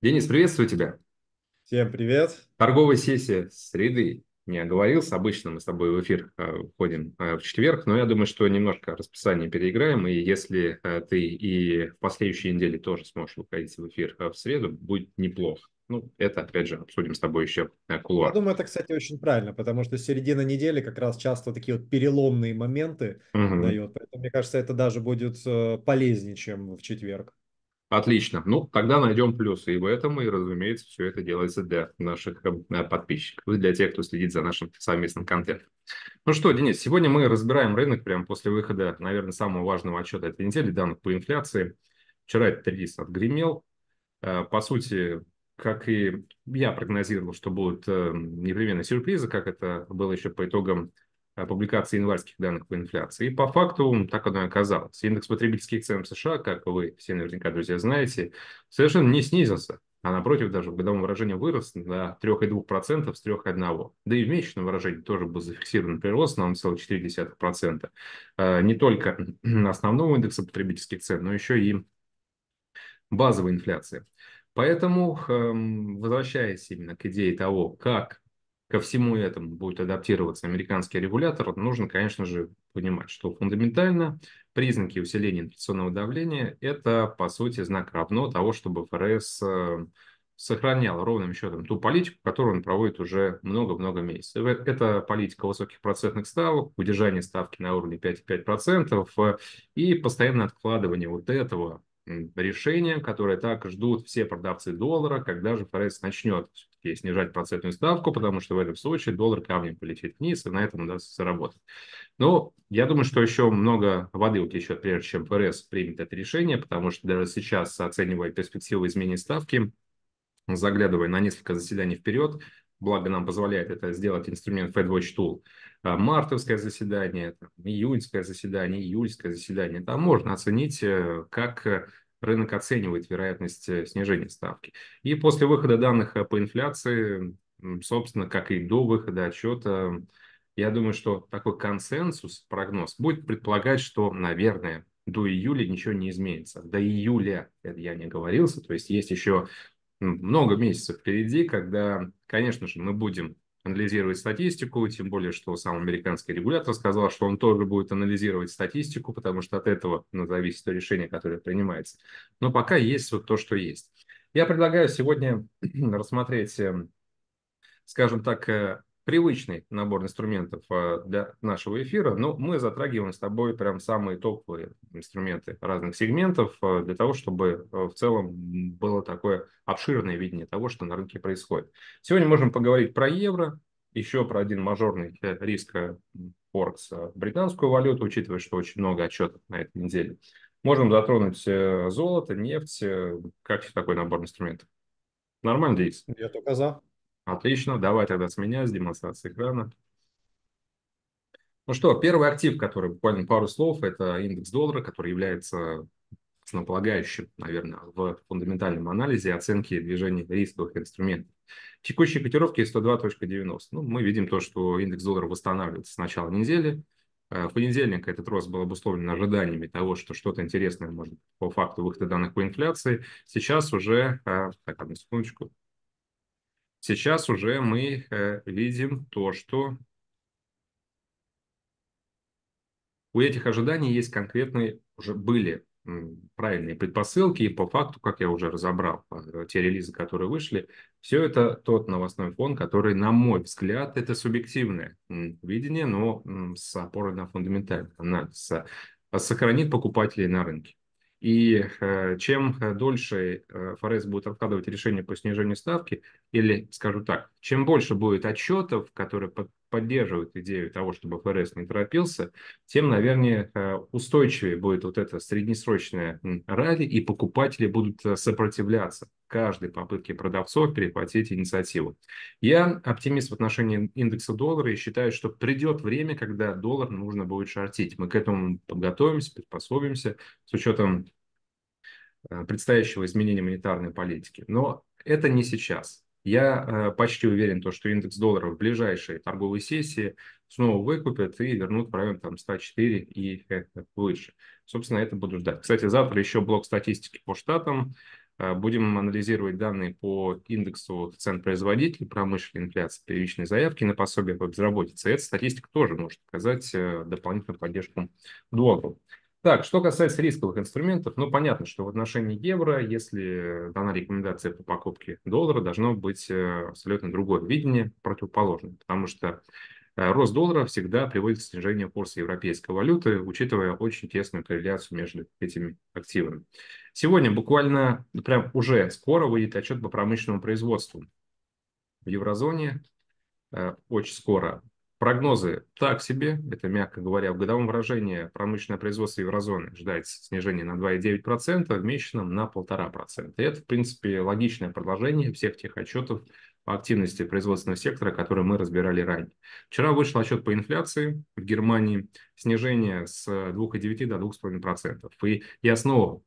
Денис, приветствую тебя. Всем привет. Торговая сессия среды. Не оговорился, обычно мы с тобой в эфир э, входим э, в четверг, но я думаю, что немножко расписание переиграем, и если э, ты и в последующей неделе тоже сможешь выходить в эфир в среду, будет неплохо. Ну, это, опять же, обсудим с тобой еще кулуар. Я думаю, это, кстати, очень правильно, потому что середина недели как раз часто такие вот переломные моменты угу. дает. Поэтому, мне кажется, это даже будет полезнее, чем в четверг. Отлично. Ну, тогда найдем плюсы и в этом, и, разумеется, все это делается для наших э, подписчиков для тех, кто следит за нашим совместным контентом. Ну что, Денис, сегодня мы разбираем рынок прямо после выхода, наверное, самого важного отчета этой недели, данных по инфляции. Вчера этот релиз отгремел. Э, по сути, как и я прогнозировал, что будут э, непременно сюрпризы, как это было еще по итогам публикации январских данных по инфляции. И по факту так оно и оказалось. Индекс потребительских цен в США, как вы все наверняка, друзья, знаете, совершенно не снизился, а напротив даже в годовом выражении вырос до 3,2% с 3,1%. Да и в месячном выражении тоже был зафиксирован прирост на 0,4%. А, не только основного индекса потребительских цен, но еще и базовой инфляции. Поэтому, возвращаясь именно к идее того, как ко всему этому будет адаптироваться американский регулятор, нужно, конечно же, понимать, что фундаментально признаки усиления инфляционного давления – это, по сути, знак равно того, чтобы ФРС э, сохранял ровным счетом ту политику, которую он проводит уже много-много месяцев. Э, это политика высоких процентных ставок, удержание ставки на уровне 5,5% э, и постоянное откладывание вот этого решения, которое так ждут все продавцы доллара, когда же ФРС начнет и снижать процентную ставку, потому что в этом случае доллар камнем полетит вниз, и на этом удастся заработать. Но я думаю, что еще много воды утечет, прежде чем ФРС примет это решение, потому что даже сейчас, оценивая перспективы изменения ставки, заглядывая на несколько заседаний вперед, благо нам позволяет это сделать инструмент FedWatch Tool, а, мартовское заседание, июньское заседание, июльское заседание, там можно оценить, э, как рынок оценивает вероятность э, снижения ставки. И после выхода данных э, по инфляции, собственно, как и до выхода отчета, я думаю, что такой консенсус, прогноз, будет предполагать, что, наверное, до июля ничего не изменится. До июля, это я не говорился, то есть есть еще много месяцев впереди, когда, конечно же, мы будем анализировать статистику, тем более, что сам американский регулятор сказал, что он тоже будет анализировать статистику, потому что от этого ну, зависит то решение, которое принимается. Но пока есть вот то, что есть. Я предлагаю сегодня рассмотреть, эм, скажем так, э, привычный набор инструментов а, для нашего эфира, но мы затрагиваем с тобой прям самые топовые инструменты разных сегментов а, для того, чтобы а, в целом было такое обширное видение того, что на рынке происходит. Сегодня можем поговорить про евро, еще про один мажорный э, риск э, Форекс британскую валюту, учитывая, что очень много отчетов на этой неделе. Можем затронуть э, золото, нефть, как такой набор инструментов? Нормально, Денис? Я только за. Отлично, давай тогда с меня, с демонстрации экрана. Ну что, первый актив, который буквально пару слов, это индекс доллара, который является основополагающим, наверное, в фундаментальном анализе оценки движений рисковых инструментов. Текущие котировки 102.90. Ну, мы видим то, что индекс доллара восстанавливается с начала недели. Э, в понедельник этот рост был обусловлен ожиданиями того, что что-то интересное может по факту выхода данных по инфляции. Сейчас уже, э, так, одну секундочку, Сейчас уже мы э, видим то, что у этих ожиданий есть конкретные, уже были правильные предпосылки, и по факту, как я уже разобрал, э, те релизы, которые вышли, все это тот новостной фон, который, на мой взгляд, это субъективное видение, но с опорой на фундаментальный анализ, сохранит покупателей на рынке. И э, чем э, дольше э, ФРС будет откладывать решение по снижению ставки, или, скажу так, чем больше будет отчетов, которые под, поддерживают идею того, чтобы ФРС не торопился, тем, наверное, э, устойчивее будет вот это среднесрочное ралли, и покупатели будут э, сопротивляться каждой попытке продавцов перехватить инициативу. Я оптимист в отношении индекса доллара и считаю, что придет время, когда доллар нужно будет шортить. Мы к этому подготовимся, приспособимся с учетом э, предстоящего изменения монетарной политики. Но это не сейчас. Я э, почти уверен, то, что индекс доллара в ближайшие торговые сессии снова выкупят и вернут в район там, 104 и э, выше. Собственно, это буду ждать. Кстати, завтра еще блок статистики по штатам. Э, будем анализировать данные по индексу цен производителей, промышленной инфляции, первичной заявки на пособие по безработице. Эта статистика тоже может оказать дополнительную поддержку доллару. Так, что касается рисковых инструментов, ну, понятно, что в отношении евро, если дана рекомендация по покупке доллара, должно быть э, абсолютно другое видение, противоположное, потому что э, рост доллара всегда приводит к снижению курса европейской валюты, учитывая очень тесную корреляцию между этими активами. Сегодня буквально, ну, прям уже скоро выйдет отчет по промышленному производству в еврозоне, э, очень скоро Прогнозы так себе, это, мягко говоря, в годовом выражении промышленное производство еврозоны ожидается снижение на 2,9%, в месячном на 1,5%. И это, в принципе, логичное продолжение всех тех отчетов, по активности производственного сектора, который мы разбирали ранее. Вчера вышел отчет по инфляции в Германии, снижение с 2,9 до 2,5%. И я снова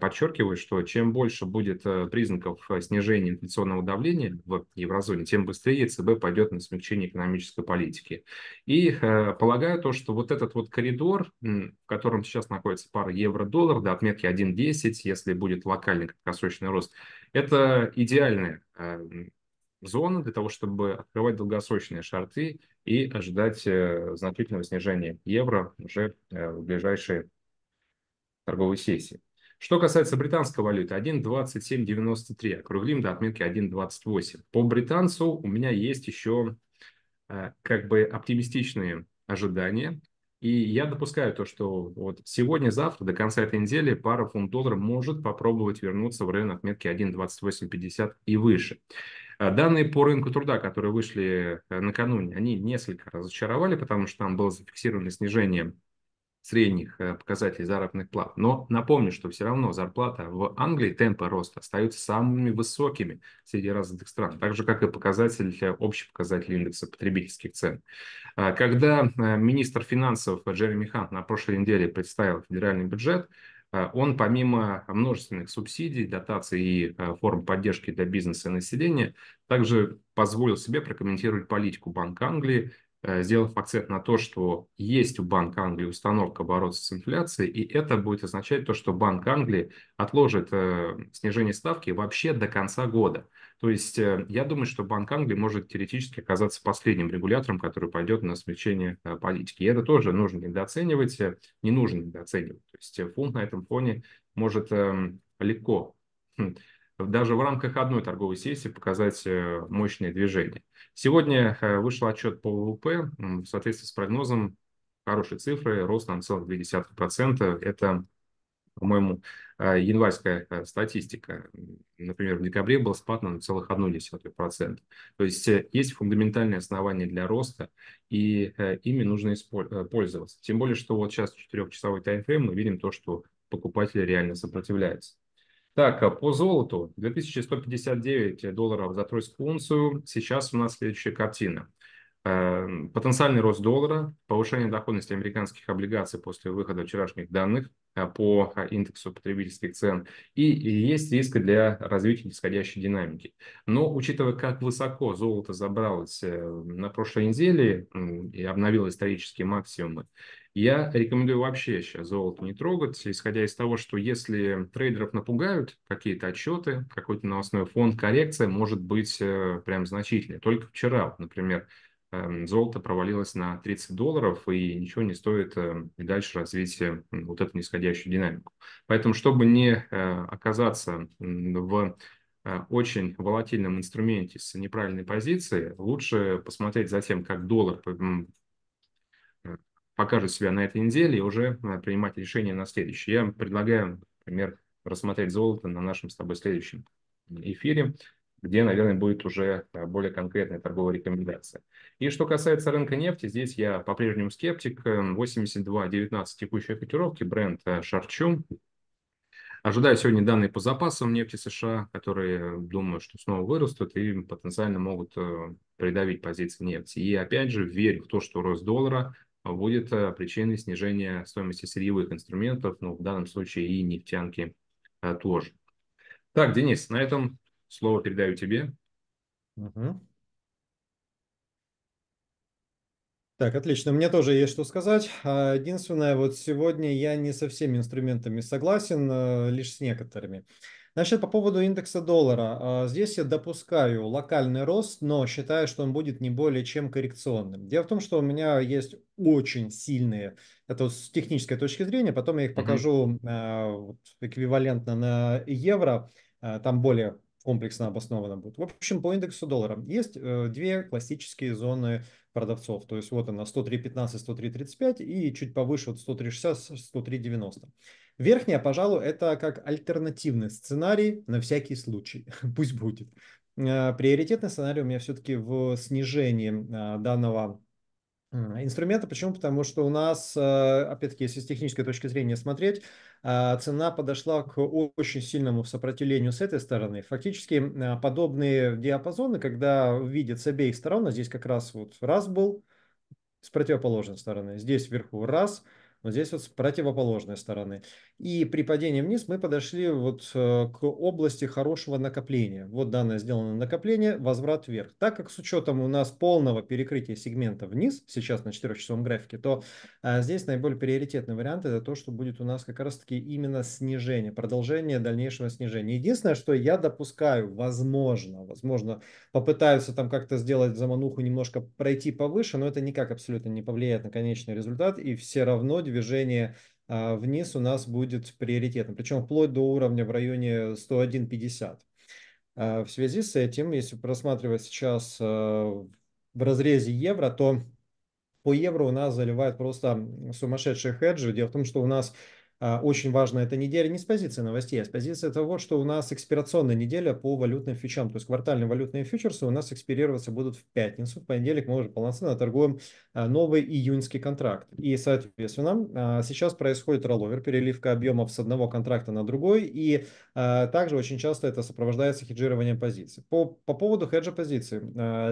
подчеркиваю, что чем больше будет э, признаков снижения инфляционного давления в еврозоне, тем быстрее ЦБ пойдет на смягчение экономической политики. И э, полагаю то, что вот этот вот коридор, в котором сейчас находится пара евро-доллар до отметки 1,10, если будет локальный краткосрочный рост, это идеальная э, зона для того, чтобы открывать долгосрочные шарты и ожидать э, значительного снижения евро уже э, в ближайшие торговые сессии. Что касается британской валюты, 1.2793, округлим до отметки 1.28. По британцу у меня есть еще э, как бы оптимистичные ожидания и я допускаю то, что вот сегодня-завтра, до конца этой недели, пара фунт-доллара может попробовать вернуться в район отметки 1.2850 и выше. А данные по рынку труда, которые вышли э, накануне, они несколько разочаровали, потому что там было зафиксировано снижение средних э, показателей заработных плат. Но напомню, что все равно зарплата в Англии, темпы роста остаются самыми высокими среди развитых стран, так же, как и показатель, общий показатель индекса потребительских цен. А, когда э, министр финансов Джереми Хант на прошлой неделе представил федеральный бюджет, э, он помимо множественных субсидий, дотаций и форм поддержки для бизнеса и населения, также позволил себе прокомментировать политику Банка Англии Э, сделав акцент на то, что есть у Банка Англии установка бороться с инфляцией, и это будет означать то, что Банк Англии отложит э, снижение ставки вообще до конца года. То есть э, я думаю, что Банк Англии может теоретически оказаться последним регулятором, который пойдет на смягчение политики. И это тоже нужно недооценивать, не нужно недооценивать. То есть фунт на этом фоне может эм, легко хм, даже в рамках одной торговой сессии показать э, мощные движения. Сегодня э, вышел отчет по ВВП, в соответствии с прогнозом хорошие цифры, рост на 0,2%. Это, по-моему, э, январская статистика. Например, в декабре был спад на 0,1%. То есть есть фундаментальные основания для роста, и ими нужно пользоваться. Тем более, что вот сейчас 4-часовой таймфрейм мы видим то, что покупатели реально сопротивляются. Так, а по золоту 2159 долларов за тройскую унцию. Сейчас у нас следующая картина. Эм, потенциальный рост доллара, повышение доходности американских облигаций после выхода вчерашних данных э, по э, индексу потребительских цен и есть риск для развития нисходящей динамики. Но учитывая, как высоко золото забралось э, на прошлой неделе и обновило исторические максимумы, я рекомендую вообще сейчас золото не трогать, исходя из того, что если трейдеров напугают какие-то отчеты, какой-то новостной фонд, коррекция может быть э, прям значительной. Только вчера, например, эм, золото провалилось на 30 долларов, и ничего не стоит эм, и дальше развитие эм, вот эту нисходящую динамику. Поэтому, чтобы не э, оказаться в э, очень волатильном инструменте с неправильной позицией, лучше посмотреть за тем, как доллар покажут себя на этой неделе и уже э, принимать решение на следующий. Я предлагаю, например, рассмотреть золото на нашем с тобой следующем эфире, где, наверное, будет уже э, более конкретная торговая рекомендация. И что касается рынка нефти, здесь я по-прежнему скептик. 82.19 эм, текущая котировки, бренд э, Шарчу. Ожидаю сегодня данные по запасам нефти США, которые, думаю, что снова вырастут и потенциально могут придавить позиции нефти. И опять же, верю в то, что рост доллара будет э, причиной снижения стоимости сырьевых инструментов, ну, в данном случае и нефтянки а, тоже. Так, Денис, на этом слово передаю тебе. Угу. Так, отлично. Мне тоже есть что сказать. А, единственное, вот сегодня я не со всеми инструментами согласен, э, лишь с некоторыми. Значит, по поводу индекса доллара. А, здесь я допускаю локальный рост, но считаю, что он будет не более чем коррекционным. Дело в том, что у меня есть очень сильные, это с технической точки зрения, потом я их покажу mm-hmm. эквивалентно на евро, а, там более комплексно обосновано будет. В общем, по индексу доллара есть э, две классические зоны продавцов. То есть вот она 103.15, 103.35 и чуть повыше вот 103.60, 103.90. Верхняя, пожалуй, это как альтернативный сценарий на всякий случай. Пусть будет. Э, приоритетный сценарий у меня все-таки в снижении э, данного инструмента. Почему? Потому что у нас, э, опять-таки, если с технической точки зрения смотреть, цена подошла к очень сильному сопротивлению с этой стороны. Фактически подобные диапазоны, когда видят с обеих сторон, а здесь как раз вот раз был с противоположной стороны, здесь вверху раз – вот здесь вот с противоположной стороны. И при падении вниз мы подошли вот э, к области хорошего накопления. Вот данное сделано накопление, возврат вверх. Так как с учетом у нас полного перекрытия сегмента вниз, сейчас на 4-часовом графике, то э, здесь наиболее приоритетный вариант это то, что будет у нас как раз таки именно снижение, продолжение дальнейшего снижения. Единственное, что я допускаю, возможно, возможно, попытаются там как-то сделать замануху немножко пройти повыше, но это никак абсолютно не повлияет на конечный результат, и все равно движение а, вниз у нас будет приоритетом, причем вплоть до уровня в районе 101.50. А, в связи с этим, если просматривать сейчас а, в разрезе евро, то по евро у нас заливают просто сумасшедшие хеджи. Дело в том, что у нас а, очень важно эта неделя не с позиции новостей, а с позиции того, что у нас экспирационная неделя по валютным фьючам. То есть квартальные валютные фьючерсы у нас экспирироваться будут в пятницу. В понедельник мы уже полноценно торгуем а, новый июньский контракт. И, соответственно, а, сейчас происходит ролловер, переливка объемов с одного контракта на другой. И также очень часто это сопровождается хеджированием позиций. По, по поводу хеджа позиций.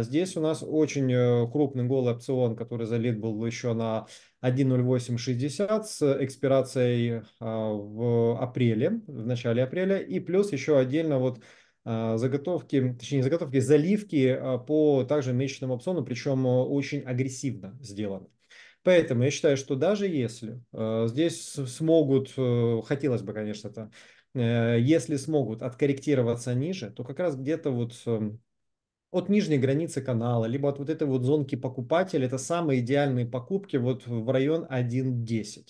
Здесь у нас очень э, крупный голый опцион, который залит был еще на 1.0860 с экспирацией а, в апреле, в начале апреля, и плюс еще отдельно вот а, заготовки, точнее заготовки, заливки а, по также месячному опциону, причем очень агрессивно сделаны. Поэтому я считаю, что даже если здесь смогут, э, хотелось бы, конечно, это, э, если смогут откорректироваться ниже, то как раз где-то вот эм, от нижней границы канала, либо от вот этой вот зонки покупателя, это самые идеальные покупки вот в район 1.10.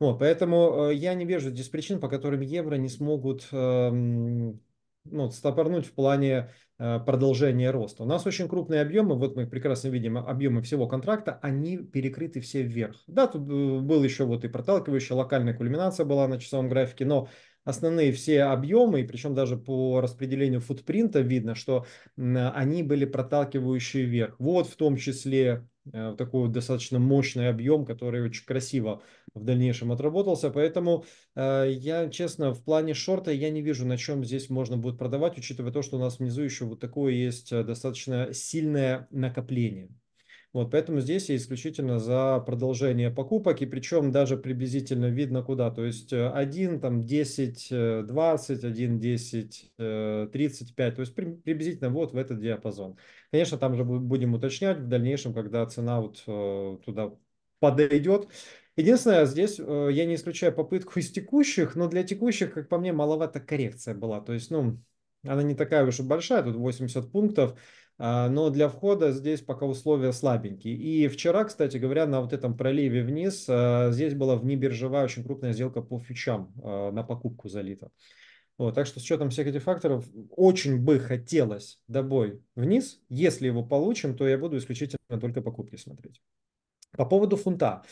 Вот, поэтому э, я не вижу здесь причин, по которым евро не смогут эм, ну, стопорнуть в плане э, продолжения роста. У нас очень крупные объемы, вот мы прекрасно видим объемы всего контракта, они перекрыты все вверх. Да, тут э, был еще вот и проталкивающая локальная кульминация была на часовом графике, но основные все объемы, и причем даже по распределению футпринта видно, что они были проталкивающие вверх. Вот в том числе э, такой достаточно мощный объем, который очень красиво в дальнейшем отработался. Поэтому э, я, честно, в плане шорта я не вижу, на чем здесь можно будет продавать, учитывая то, что у нас внизу еще вот такое есть э, достаточно сильное накопление. Вот, поэтому здесь я исключительно за продолжение покупок, и причем даже приблизительно видно куда. То есть 1, э, там 10, 20, 1, 10, 35, то есть приблизительно вот в этот диапазон. Конечно, там же будем уточнять в дальнейшем, когда цена вот э, туда подойдет. Единственное, здесь э, я не исключаю попытку из текущих, но для текущих, как по мне, маловато коррекция была. То есть, ну, она не такая уж и большая, тут 80 пунктов. А, но для входа здесь пока условия слабенькие. И вчера, кстати говоря, на вот этом проливе вниз, а, здесь была внебиржевая очень крупная сделка по фьючам а, на покупку залита. Вот, так что с учетом всех этих факторов очень бы хотелось добой вниз. Если его получим, то я буду исключительно только покупки смотреть. По поводу фунта.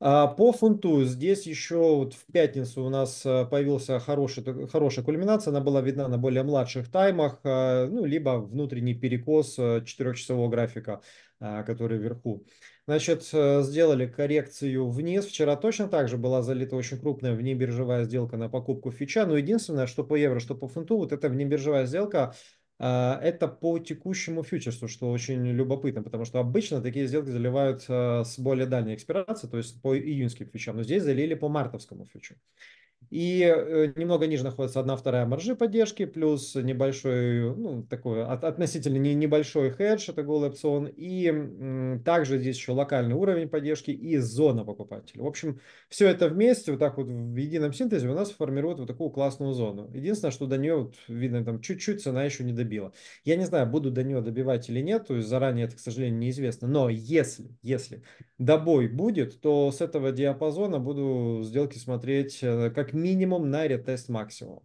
А по фунту здесь еще вот в пятницу у нас э, появился хороший, хорошая кульминация, она была видна на более младших таймах, э, ну, либо внутренний перекос э, четырехчасового графика, который вверху. Значит, сделали коррекцию вниз. Вчера точно так же была залита очень крупная внебиржевая сделка на покупку фича. Но единственное, что по евро, что по фунту, вот эта внебиржевая сделка а, это по текущему фьючерсу, что очень любопытно, потому что обычно такие сделки заливают а, с более дальней экспирации, то есть по июньским фьючам, но здесь залили по мартовскому фьючу. И э, немного ниже находится одна-вторая маржи поддержки, плюс небольшой, ну, такой от, относительно не, небольшой хедж, это голый опцион. И м, также здесь еще локальный уровень поддержки и зона покупателя. В общем, все это вместе, вот так вот в едином синтезе у нас формирует вот такую классную зону. Единственное, что до нее, вот, видно, там чуть-чуть цена еще не добила. Я не знаю, буду до нее добивать или нет, то есть заранее это, к сожалению, неизвестно. Но если, если добой будет, то с этого диапазона буду сделки смотреть э, как как минимум на ретест максимум.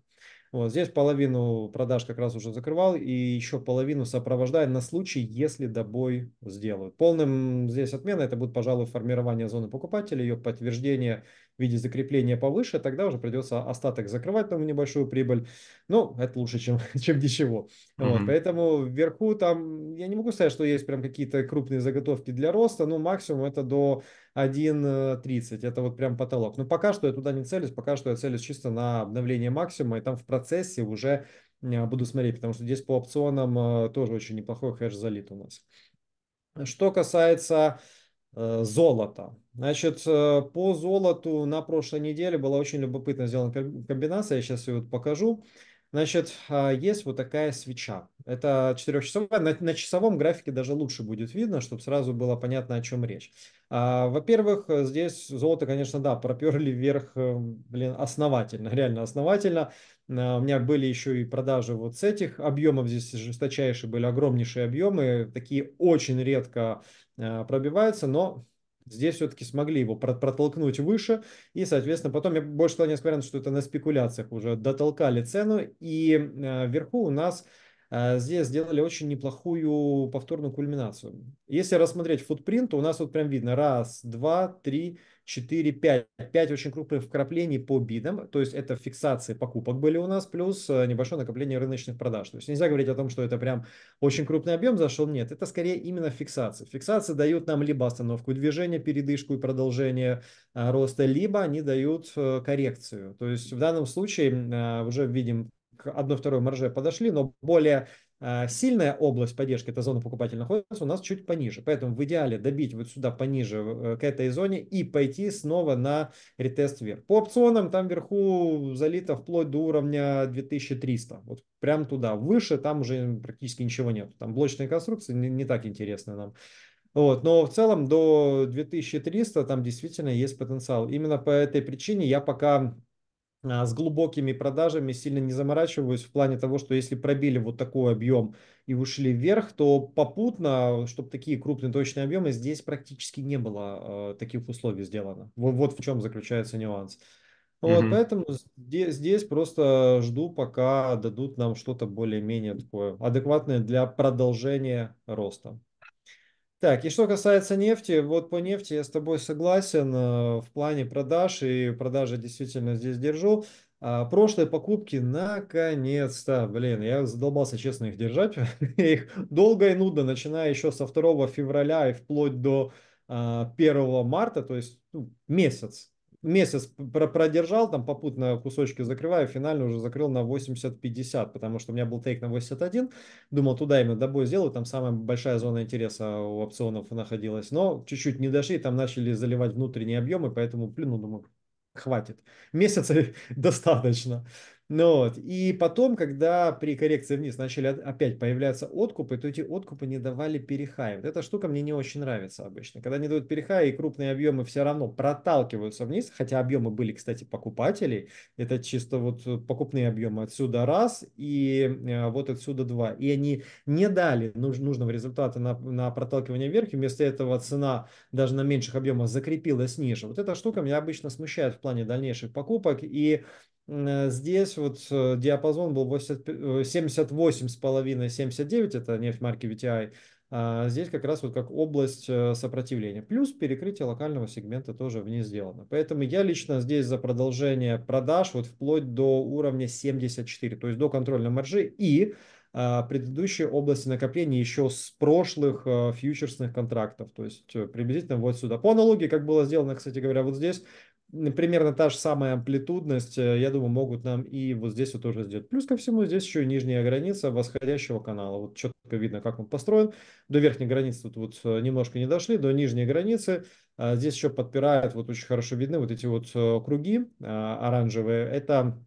Вот здесь половину продаж как раз уже закрывал и еще половину сопровождая на случай, если добой сделают. Полным здесь отмена это будет, пожалуй, формирование зоны покупателей, ее подтверждение в виде закрепления повыше, тогда уже придется остаток закрывать, там небольшую прибыль. Ну, это лучше, чем, чем ничего. Mm-hmm. Вот, поэтому вверху там, я не могу сказать, что есть прям какие-то крупные заготовки для роста, но максимум это до 1.30, это вот прям потолок. Но пока что я туда не целюсь, пока что я целюсь чисто на обновление максимума, и там в процессе уже э, буду смотреть, потому что здесь по опционам э, тоже очень неплохой хэш залит у нас. Что касается Э, золото. Значит, э, по золоту на прошлой неделе была очень любопытно сделана комбинация, я сейчас ее вот покажу. Значит, э, есть вот такая свеча. Это 4-часовая. На, на часовом графике даже лучше будет видно, чтобы сразу было понятно, о чем речь. А, во-первых, здесь золото, конечно, да, проперли вверх, блин, основательно, реально основательно. А, у меня были еще и продажи вот с этих объемов, здесь жесточайшие были, огромнейшие объемы, такие очень редко а, пробиваются, но Здесь все-таки смогли его протолкнуть выше, и, соответственно, потом я больше стал несколько вариантов, что это на спекуляциях уже дотолкали цену, и а, вверху у нас здесь сделали очень неплохую повторную кульминацию. Если рассмотреть футпринт, то у нас вот прям видно раз, два, три, 4-5. 5 очень крупных вкраплений по бидам, то есть это фиксации покупок были у нас, плюс э, небольшое накопление рыночных продаж. То есть нельзя говорить о том, что это прям очень крупный объем зашел, нет, это скорее именно фиксации. Фиксации дают нам либо остановку движения, передышку и продолжение э, роста, либо они дают э, коррекцию. То есть в данном случае уже видим к 1-2 марже подошли, но более а, сильная область поддержки, эта зона покупателя находится у нас чуть пониже. Поэтому в идеале добить вот сюда пониже э, к этой зоне и пойти снова на ретест вверх. По опционам там вверху залито вплоть до уровня 2300. Вот прям туда. Выше там уже практически ничего нет. Там блочные конструкции не, не так интересны нам. Вот, но в целом до 2300 там действительно есть потенциал. Именно по этой причине я пока а, с глубокими продажами сильно не заморачиваюсь в плане того, что если пробили вот такой объем и ушли вверх, то попутно, чтобы такие крупные точные объемы, здесь практически не было э, таких условий сделано. Вот, вот в чем заключается нюанс. Вот, mm-hmm. поэтому здесь, здесь просто жду, пока дадут нам что-то более-менее такое адекватное для продолжения роста. Так, и что касается нефти, вот по нефти я с тобой согласен э, в плане продаж, и продажи действительно здесь держу. А прошлые покупки, наконец-то, блин, я задолбался честно их держать, я их долго и нудно, начиная еще со 2 февраля и вплоть до 1 а, марта, то есть ну, месяц месяц продержал, там попутно кусочки закрываю, финально уже закрыл на 80-50, потому что у меня был тейк на 81, думал туда именно добой сделаю, там самая большая зона интереса у опционов находилась, но чуть-чуть не дошли, там начали заливать внутренние объемы, поэтому, блин, ну, думаю, хватит. Месяца достаточно. Ну вот. И потом, когда при коррекции вниз начали опять появляться откупы, то эти откупы не давали перехай. Вот эта штука мне не очень нравится обычно. Когда не дают перехая и крупные объемы все равно проталкиваются вниз, хотя объемы были, кстати, покупателей. Это чисто вот э, покупные объемы отсюда раз и э, вот отсюда два. И они не дали нужного результата на, на проталкивание вверх. И вместо этого цена даже на меньших объемах закрепилась ниже. Вот эта штука меня обычно смущает в плане дальнейших покупок. И Э, здесь вот э, диапазон был 78,5-79, э, это нефть марки VTI. А здесь как раз вот как область сопротивления. Плюс перекрытие локального сегмента тоже вниз сделано. Поэтому я лично здесь за продолжение продаж вот вплоть до уровня 74, то есть до контрольной маржи и а, предыдущие области накопления еще с прошлых фьючерсных контрактов. То есть приблизительно вот сюда. По аналогии, как было сделано, кстати говоря, вот здесь, примерно та же самая амплитудность, э, я думаю, могут нам и вот здесь вот тоже сделать. Плюс ко всему здесь еще и нижняя граница восходящего канала. Вот четко видно, как он построен. До верхней границы тут вот э, немножко не дошли, до нижней границы. А, здесь еще подпирают, вот очень хорошо видны вот эти вот э, круги а, оранжевые. Это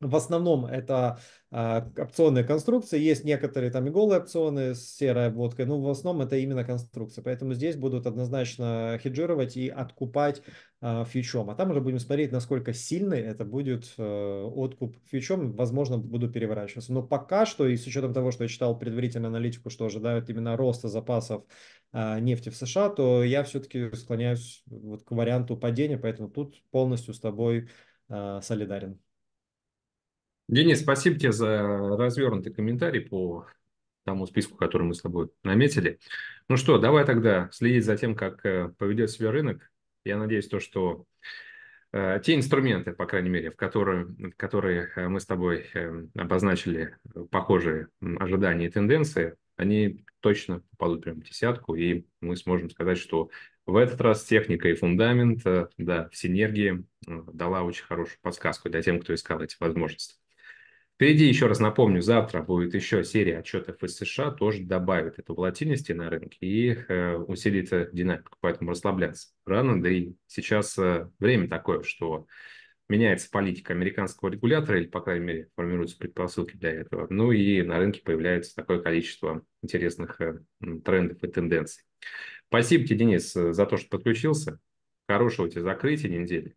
в основном это а, опционные конструкции, есть некоторые там и голые опционы с серой обводкой, но в основном это именно конструкции, поэтому здесь будут однозначно хеджировать и откупать а, фьючом, а там уже будем смотреть, насколько сильный это будет а, откуп фьючом, возможно, буду переворачиваться, но пока что, и с учетом того, что я читал предварительную аналитику, что ожидают именно роста запасов а, нефти в США, то я все-таки склоняюсь вот к варианту падения, поэтому тут полностью с тобой а, солидарен. Денис, спасибо тебе за развернутый комментарий по тому списку, который мы с тобой наметили. Ну что, давай тогда следить за тем, как э, поведет себя рынок. Я надеюсь, то, что э, те инструменты, по крайней мере, в которые, которые э, мы с тобой обозначили похожие ожидания и тенденции, они точно попадут прямо в десятку, и мы сможем сказать, что в этот раз техника и фундамент, да, в синергии дала очень хорошую подсказку для тем, кто искал эти возможности. Впереди, еще раз напомню, завтра будет еще серия отчетов из США, тоже добавит эту волатильности на рынке и э, усилит динамику, поэтому расслабляться рано, да и сейчас э, время такое, что меняется политика американского регулятора, или, по крайней мере, формируются предпосылки для этого, ну и на рынке появляется такое количество интересных э, трендов и тенденций. Спасибо тебе, Денис, э, за то, что подключился. Хорошего тебе закрытия недели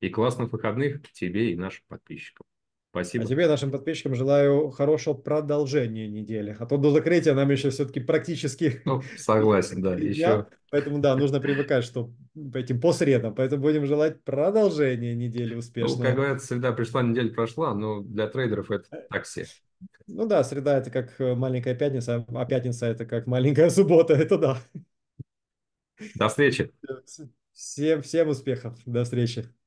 и классных выходных тебе и нашим подписчикам. Спасибо. А тебе, нашим подписчикам, желаю хорошего продолжения недели. А то до закрытия нам еще все-таки практически... Ну, согласен, да, еще. Поэтому, да, нужно привыкать, что этим по средам. Поэтому будем желать продолжения недели успешного. Ну, как говорят, среда пришла, неделя прошла, но для трейдеров это такси. Ну да, среда – это как э, маленькая пятница, а пятница – это как маленькая суббота, это да. До встречи. Всем, всем успехов, до встречи.